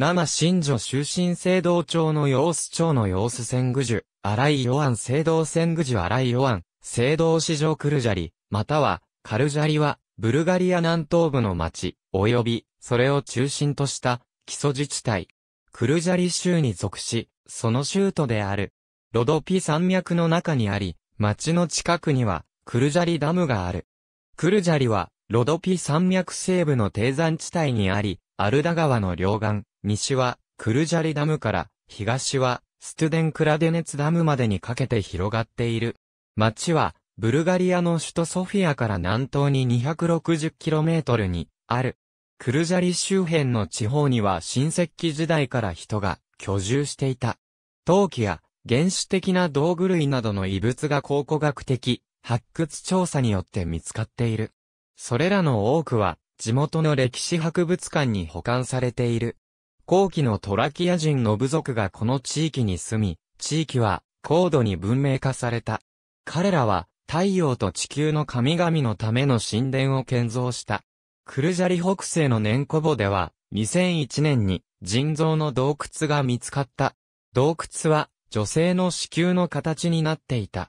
生新女終身聖堂町の様子町の様子千愚樹、荒井与安聖堂千愚樹荒井与安、聖堂市場クルジャリ、または、カルジャリは、ブルガリア南東部の町、及び、それを中心とした、基礎自治体。クルジャリ州に属し、その州都である。ロドピ山脈の中にあり、町の近くには、クルジャリダムがある。クルジャリは、ロドピ山脈西部の低山地帯にあり、アルダ川の両岸、西はクルジャリダムから東はストゥデンクラデネツダムまでにかけて広がっている。町はブルガリアの首都ソフィアから南東に 260km にある。クルジャリ周辺の地方には新石器時代から人が居住していた。陶器や原始的な道具類などの遺物が考古学的発掘調査によって見つかっている。それらの多くは地元の歴史博物館に保管されている。後期のトラキア人の部族がこの地域に住み、地域は高度に文明化された。彼らは太陽と地球の神々のための神殿を建造した。クルジャリ北西の年古墓では、2001年に人造の洞窟が見つかった。洞窟は女性の子宮の形になっていた。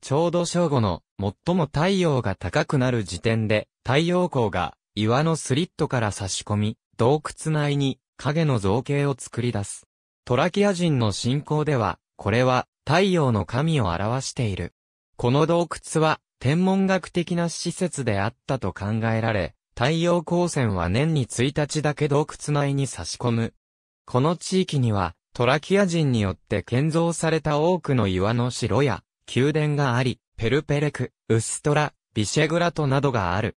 ちょうど正午の最も太陽が高くなる時点で太陽光が岩のスリットから差し込み、洞窟内に影の造形を作り出す。トラキア人の信仰では、これは太陽の神を表している。この洞窟は天文学的な施設であったと考えられ、太陽光線は年に1日だけ洞窟内に差し込む。この地域にはトラキア人によって建造された多くの岩の城や宮殿があり、ペルペレク、ウストラ、ビシェグラトなどがある。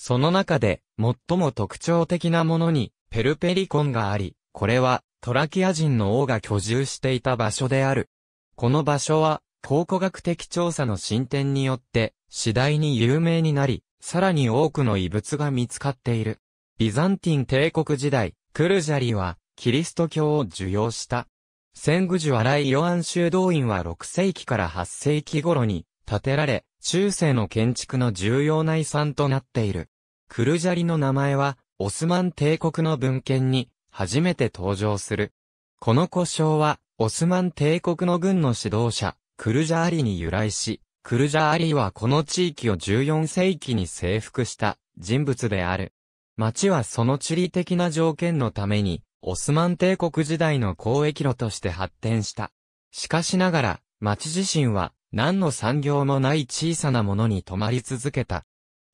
その中で、最も特徴的なものに、ペルペリコンがあり、これは、トラキア人の王が居住していた場所である。この場所は、考古学的調査の進展によって、次第に有名になり、さらに多くの遺物が見つかっている。ビザンティン帝国時代、クルジャリは、キリスト教を受容した。セングジュアライ・ヨアン修道院は6世紀から8世紀頃に、建てられ、中世の建築の重要な遺産となっている。クルジャリの名前は、オスマン帝国の文献に、初めて登場する。この故障は、オスマン帝国の軍の指導者、クルジャーリに由来し、クルジャーリはこの地域を14世紀に征服した人物である。町はその地理的な条件のために、オスマン帝国時代の交易路として発展した。しかしながら、町自身は、何の産業もない小さなものに泊まり続けた。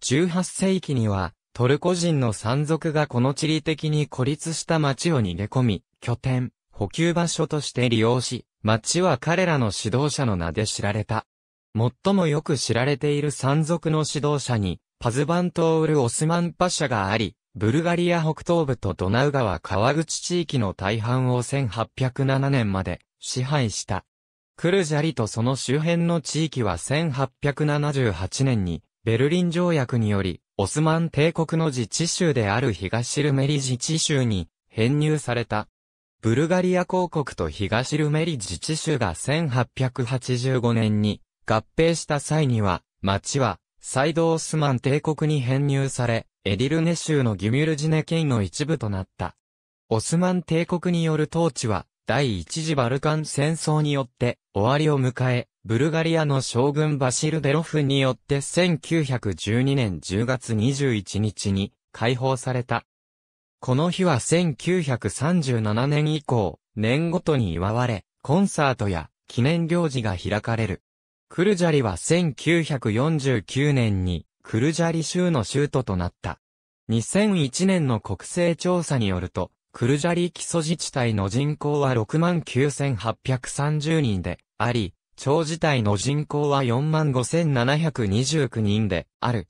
18世紀には、トルコ人の山賊がこの地理的に孤立した町を逃げ込み、拠点、補給場所として利用し、町は彼らの指導者の名で知られた。最もよく知られている山賊の指導者に、パズバントール・オスマン・パシャがあり、ブルガリア北東部とドナウ川川口地域の大半を1807年まで支配した。クルジャリとその周辺の地域は1878年に、ベルリン条約により、オスマン帝国の自治州である東ルメリ自治州に編入された。ブルガリア公国と東ルメリ自治州が1885年に合併した際には、町は、サイドオスマン帝国に編入され、エディルネ州のギュミュルジネ県の一部となった。オスマン帝国による統治は、第一次バルカン戦争によって終わりを迎え、ブルガリアの将軍バシル・ベロフによって1912年10月21日に解放された。この日は1937年以降、年ごとに祝われ、コンサートや記念行事が開かれる。クルジャリは1949年にクルジャリ州の州都となった。2001年の国勢調査によると、クルジャリー基礎自治体の人口は69,830人であり、町自体の人口は45,729人である。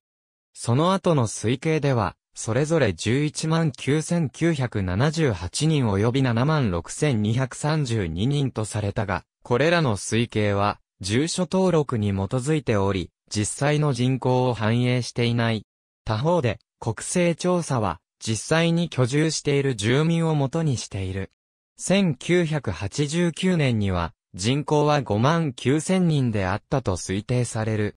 その後の推計では、それぞれ119,978人及び76,232人とされたが、これらの推計は、住所登録に基づいており、実際の人口を反映していない。他方で、国勢調査は、実際に居住している住民を元にしている。1989年には人口は5万9000人であったと推定される。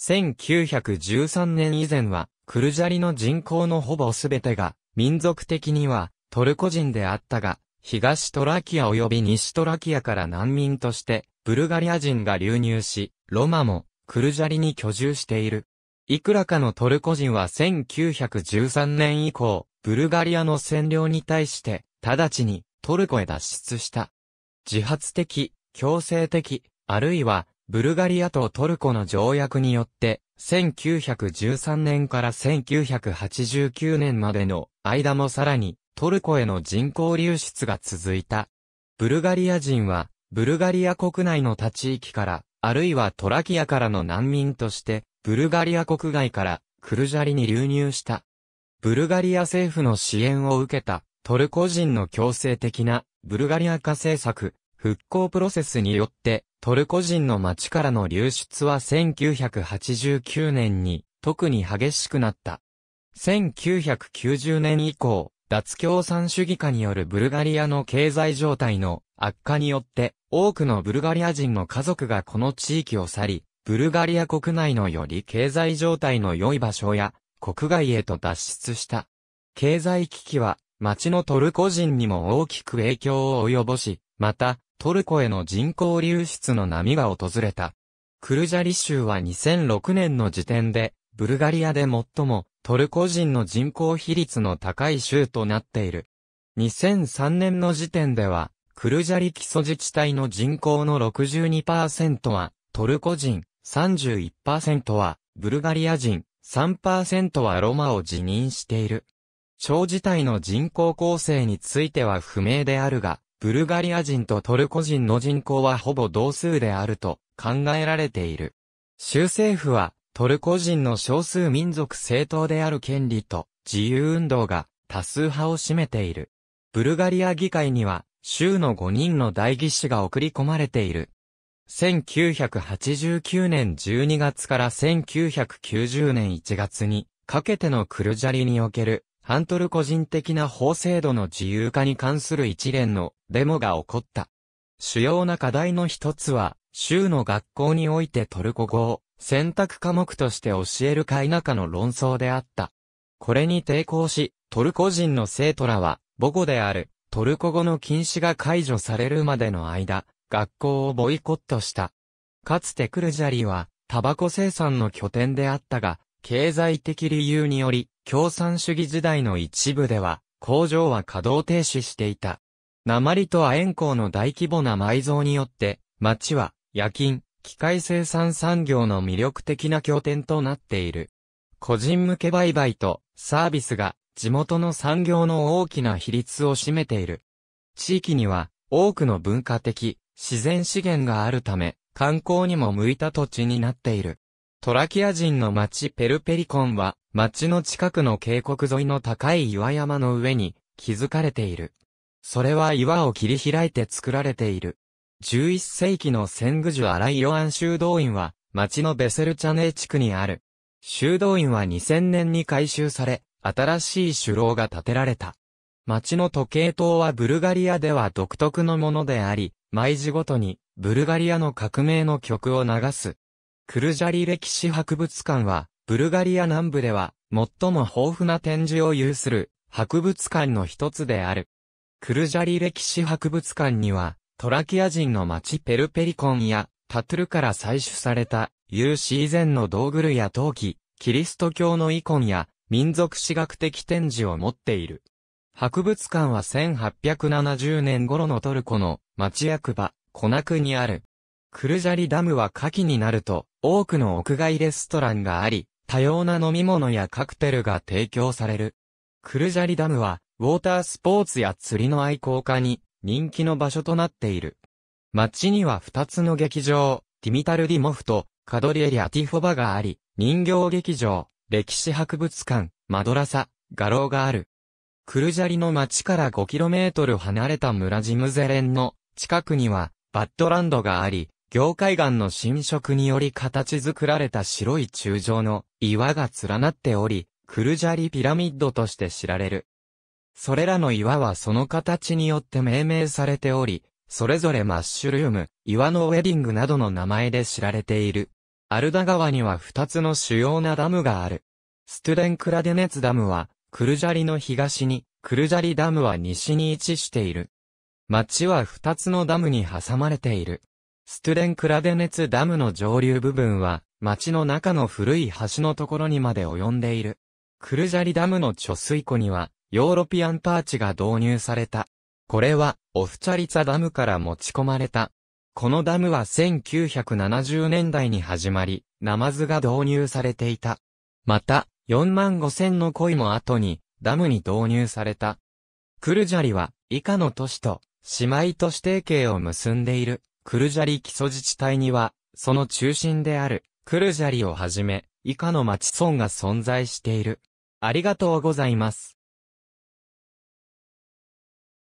1913年以前はクルジャリの人口のほぼすべてが民族的にはトルコ人であったが、東トラキア及び西トラキアから難民としてブルガリア人が流入し、ロマもクルジャリに居住している。いくらかのトルコ人は1913年以降、ブルガリアの占領に対して、直ちにトルコへ脱出した。自発的、強制的、あるいは、ブルガリアとトルコの条約によって、1913年から1989年までの間もさらにトルコへの人口流出が続いた。ブルガリア人は、ブルガリア国内の他地域から、あるいはトラキアからの難民として、ブルガリア国外からクルジャリに流入した。ブルガリア政府の支援を受けたトルコ人の強制的なブルガリア化政策、復興プロセスによってトルコ人の町からの流出は1989年に特に激しくなった。1990年以降、脱共産主義化によるブルガリアの経済状態の悪化によって多くのブルガリア人の家族がこの地域を去り、ブルガリア国内のより経済状態の良い場所や、国外へと脱出した。経済危機は、町のトルコ人にも大きく影響を及ぼし、また、トルコへの人口流出の波が訪れた。クルジャリ州は2006年の時点で、ブルガリアで最もトルコ人の人口比率の高い州となっている。2003年の時点では、クルジャリ基礎自治体の人口の62%はトルコ人、31%はブルガリア人、3%はロマを辞任している。町自体の人口構成については不明であるが、ブルガリア人とトルコ人の人口はほぼ同数であると考えられている。州政府はトルコ人の少数民族政党である権利と自由運動が多数派を占めている。ブルガリア議会には州の5人の代議士が送り込まれている。1989年12月から1990年1月にかけてのクルジャリにおけるハントル個人的な法制度の自由化に関する一連のデモが起こった。主要な課題の一つは、州の学校においてトルコ語を選択科目として教えるか否かの論争であった。これに抵抗し、トルコ人の生徒らは母語であるトルコ語の禁止が解除されるまでの間、学校をボイコットした。かつてクルジャリは、タバコ生産の拠点であったが、経済的理由により、共産主義時代の一部では、工場は稼働停止していた。鉛と亜鉛鉱の大規模な埋蔵によって、町は、夜勤、機械生産産業の魅力的な拠点となっている。個人向け売買とサービスが地元の産業の大きな比率を占めている。地域には多くの文化的、自然資源があるため、観光にも向いた土地になっている。トラキア人の町ペルペリコンは、町の近くの渓谷沿いの高い岩山の上に、築かれている。それは岩を切り開いて作られている。11世紀の戦ュアライヨアン修道院は、町のベセルチャネー地区にある。修道院は2000年に改修され、新しい首楼が建てられた。街の時計塔はブルガリアでは独特のものであり、毎時ごとにブルガリアの革命の曲を流す。クルジャリ歴史博物館は、ブルガリア南部では最も豊富な展示を有する博物館の一つである。クルジャリ歴史博物館には、トラキア人の町ペルペリコンやタトゥルから採取された有史以前の道具類や陶器、キリスト教のイコンや民族史学的展示を持っている。博物館は1870年頃のトルコの町役場、コナクにある。クルジャリダムは夏季になると、多くの屋外レストランがあり、多様な飲み物やカクテルが提供される。クルジャリダムは、ウォータースポーツや釣りの愛好家に人気の場所となっている。街には2つの劇場、ティミタルディモフとカドリエリアティフォバがあり、人形劇場、歴史博物館、マドラサ、画廊がある。クルジャリの町から 5km 離れた村ジムゼレンの近くにはバッドランドがあり、業界岸の浸食により形作られた白い柱状の岩が連なっており、クルジャリピラミッドとして知られる。それらの岩はその形によって命名されており、それぞれマッシュルーム、岩のウェディングなどの名前で知られている。アルダ川には2つの主要なダムがある。ストゥデンクラデネツダムは、クルジャリの東に、クルジャリダムは西に位置している。町は二つのダムに挟まれている。ストゥレンクラデネツダムの上流部分は、町の中の古い橋のところにまで及んでいる。クルジャリダムの貯水庫には、ヨーロピアンパーチが導入された。これは、オフチャリツァダムから持ち込まれた。このダムは1970年代に始まり、ナマズが導入されていた。また、4万5千の恋も後に、ダムに導入された。クルジャリは、以下の都市と、姉妹都市提携を結んでいる、クルジャリ基礎自治体には、その中心である、クルジャリをはじめ、以下の町村が存在している。ありがとうございます。